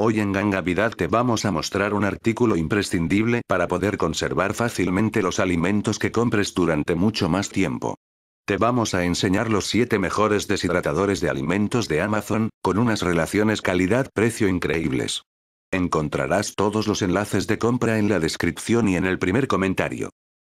Hoy en Gangavidad te vamos a mostrar un artículo imprescindible para poder conservar fácilmente los alimentos que compres durante mucho más tiempo. Te vamos a enseñar los 7 mejores deshidratadores de alimentos de Amazon, con unas relaciones calidad-precio increíbles. Encontrarás todos los enlaces de compra en la descripción y en el primer comentario.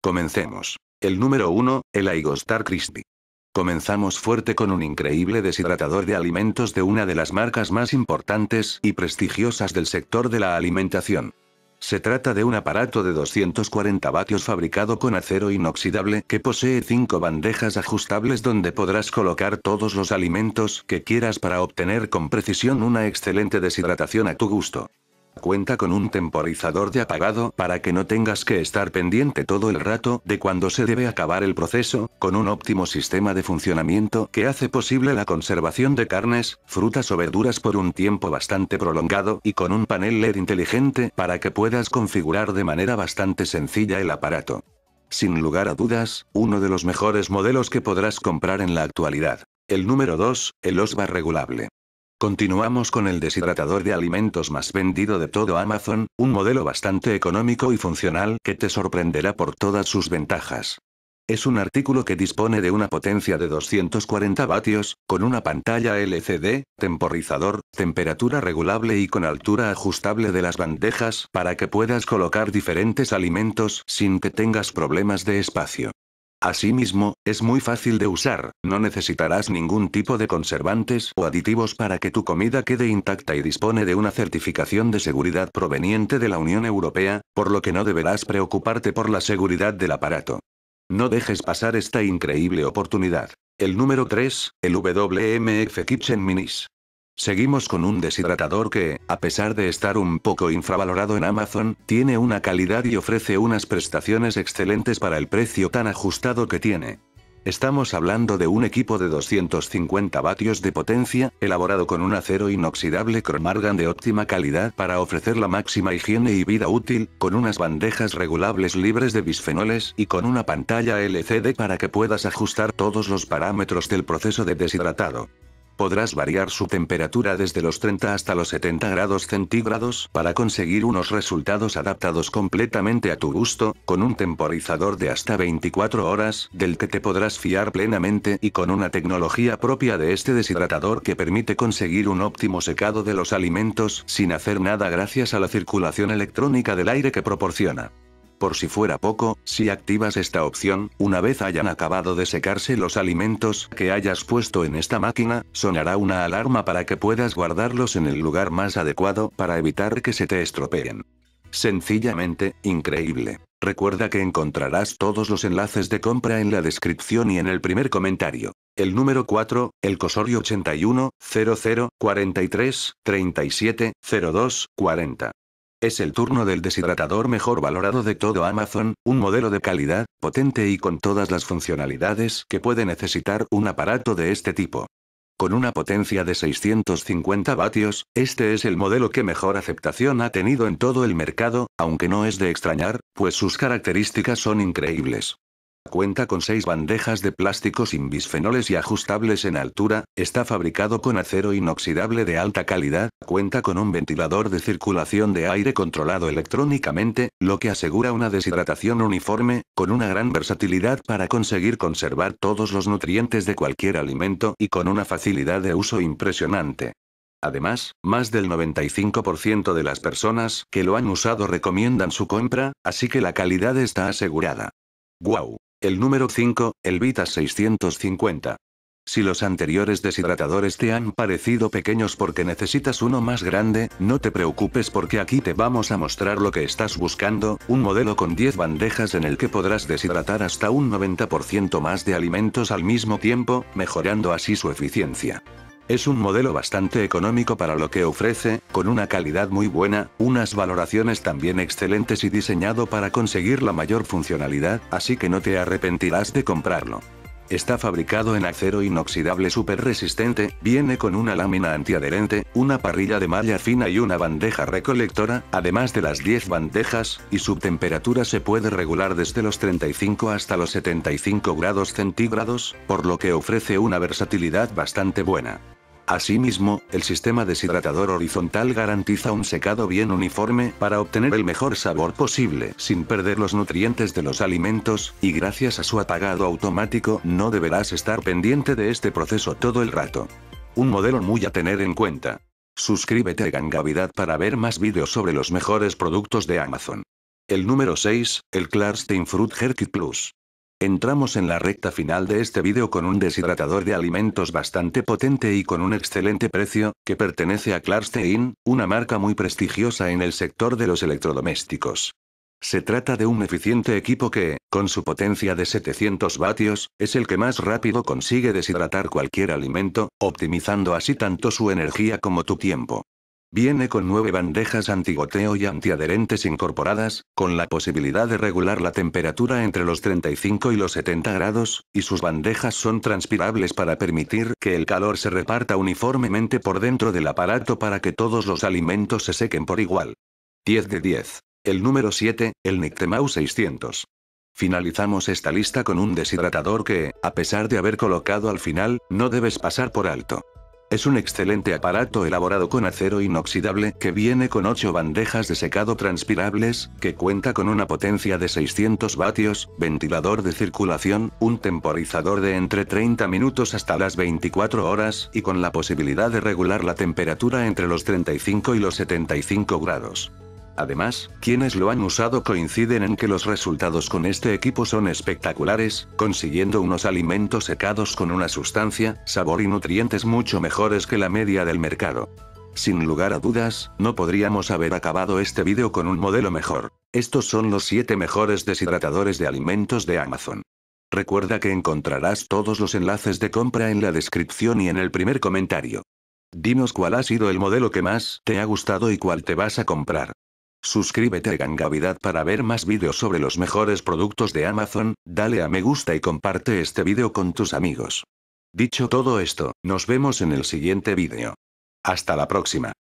Comencemos. El número 1, el Aigostar Crispy. Comenzamos fuerte con un increíble deshidratador de alimentos de una de las marcas más importantes y prestigiosas del sector de la alimentación. Se trata de un aparato de 240 vatios fabricado con acero inoxidable que posee 5 bandejas ajustables donde podrás colocar todos los alimentos que quieras para obtener con precisión una excelente deshidratación a tu gusto. Cuenta con un temporizador de apagado para que no tengas que estar pendiente todo el rato de cuando se debe acabar el proceso, con un óptimo sistema de funcionamiento que hace posible la conservación de carnes, frutas o verduras por un tiempo bastante prolongado y con un panel LED inteligente para que puedas configurar de manera bastante sencilla el aparato. Sin lugar a dudas, uno de los mejores modelos que podrás comprar en la actualidad. El número 2, el OSVA regulable. Continuamos con el deshidratador de alimentos más vendido de todo Amazon, un modelo bastante económico y funcional que te sorprenderá por todas sus ventajas. Es un artículo que dispone de una potencia de 240 vatios, con una pantalla LCD, temporizador, temperatura regulable y con altura ajustable de las bandejas para que puedas colocar diferentes alimentos sin que tengas problemas de espacio. Asimismo, es muy fácil de usar, no necesitarás ningún tipo de conservantes o aditivos para que tu comida quede intacta y dispone de una certificación de seguridad proveniente de la Unión Europea, por lo que no deberás preocuparte por la seguridad del aparato. No dejes pasar esta increíble oportunidad. El número 3, el WMF Kitchen Minis. Seguimos con un deshidratador que, a pesar de estar un poco infravalorado en Amazon, tiene una calidad y ofrece unas prestaciones excelentes para el precio tan ajustado que tiene. Estamos hablando de un equipo de 250 vatios de potencia, elaborado con un acero inoxidable cromargan de óptima calidad para ofrecer la máxima higiene y vida útil, con unas bandejas regulables libres de bisfenoles y con una pantalla LCD para que puedas ajustar todos los parámetros del proceso de deshidratado podrás variar su temperatura desde los 30 hasta los 70 grados centígrados para conseguir unos resultados adaptados completamente a tu gusto, con un temporizador de hasta 24 horas del que te podrás fiar plenamente y con una tecnología propia de este deshidratador que permite conseguir un óptimo secado de los alimentos sin hacer nada gracias a la circulación electrónica del aire que proporciona. Por si fuera poco, si activas esta opción, una vez hayan acabado de secarse los alimentos que hayas puesto en esta máquina, sonará una alarma para que puedas guardarlos en el lugar más adecuado para evitar que se te estropeen. Sencillamente, increíble. Recuerda que encontrarás todos los enlaces de compra en la descripción y en el primer comentario. El número 4, el Cosorio 81, 00, 43, 37, 02, 40. Es el turno del deshidratador mejor valorado de todo Amazon, un modelo de calidad, potente y con todas las funcionalidades que puede necesitar un aparato de este tipo. Con una potencia de 650 vatios, este es el modelo que mejor aceptación ha tenido en todo el mercado, aunque no es de extrañar, pues sus características son increíbles. Cuenta con seis bandejas de plástico sin bisfenoles y ajustables en altura, está fabricado con acero inoxidable de alta calidad, cuenta con un ventilador de circulación de aire controlado electrónicamente, lo que asegura una deshidratación uniforme, con una gran versatilidad para conseguir conservar todos los nutrientes de cualquier alimento y con una facilidad de uso impresionante. Además, más del 95% de las personas que lo han usado recomiendan su compra, así que la calidad está asegurada. ¡Guau! El número 5, el Vita 650. Si los anteriores deshidratadores te han parecido pequeños porque necesitas uno más grande, no te preocupes porque aquí te vamos a mostrar lo que estás buscando, un modelo con 10 bandejas en el que podrás deshidratar hasta un 90% más de alimentos al mismo tiempo, mejorando así su eficiencia. Es un modelo bastante económico para lo que ofrece, con una calidad muy buena, unas valoraciones también excelentes y diseñado para conseguir la mayor funcionalidad, así que no te arrepentirás de comprarlo. Está fabricado en acero inoxidable súper resistente, viene con una lámina antiadherente, una parrilla de malla fina y una bandeja recolectora, además de las 10 bandejas, y su temperatura se puede regular desde los 35 hasta los 75 grados centígrados, por lo que ofrece una versatilidad bastante buena. Asimismo, el sistema deshidratador horizontal garantiza un secado bien uniforme para obtener el mejor sabor posible sin perder los nutrientes de los alimentos, y gracias a su apagado automático no deberás estar pendiente de este proceso todo el rato. Un modelo muy a tener en cuenta. Suscríbete a Gangavidad para ver más vídeos sobre los mejores productos de Amazon. El número 6, el Clarstein Fruit Jerky Plus. Entramos en la recta final de este vídeo con un deshidratador de alimentos bastante potente y con un excelente precio, que pertenece a Clarstein, una marca muy prestigiosa en el sector de los electrodomésticos. Se trata de un eficiente equipo que, con su potencia de 700 vatios, es el que más rápido consigue deshidratar cualquier alimento, optimizando así tanto su energía como tu tiempo. Viene con nueve bandejas antigoteo y antiadherentes incorporadas, con la posibilidad de regular la temperatura entre los 35 y los 70 grados, y sus bandejas son transpirables para permitir que el calor se reparta uniformemente por dentro del aparato para que todos los alimentos se sequen por igual. 10 de 10. El número 7, el Nictemau 600. Finalizamos esta lista con un deshidratador que, a pesar de haber colocado al final, no debes pasar por alto. Es un excelente aparato elaborado con acero inoxidable que viene con 8 bandejas de secado transpirables, que cuenta con una potencia de 600 vatios, ventilador de circulación, un temporizador de entre 30 minutos hasta las 24 horas y con la posibilidad de regular la temperatura entre los 35 y los 75 grados. Además, quienes lo han usado coinciden en que los resultados con este equipo son espectaculares, consiguiendo unos alimentos secados con una sustancia, sabor y nutrientes mucho mejores que la media del mercado. Sin lugar a dudas, no podríamos haber acabado este vídeo con un modelo mejor. Estos son los 7 mejores deshidratadores de alimentos de Amazon. Recuerda que encontrarás todos los enlaces de compra en la descripción y en el primer comentario. Dinos cuál ha sido el modelo que más te ha gustado y cuál te vas a comprar. Suscríbete a Gangavidad para ver más vídeos sobre los mejores productos de Amazon, dale a me gusta y comparte este vídeo con tus amigos. Dicho todo esto, nos vemos en el siguiente vídeo. Hasta la próxima.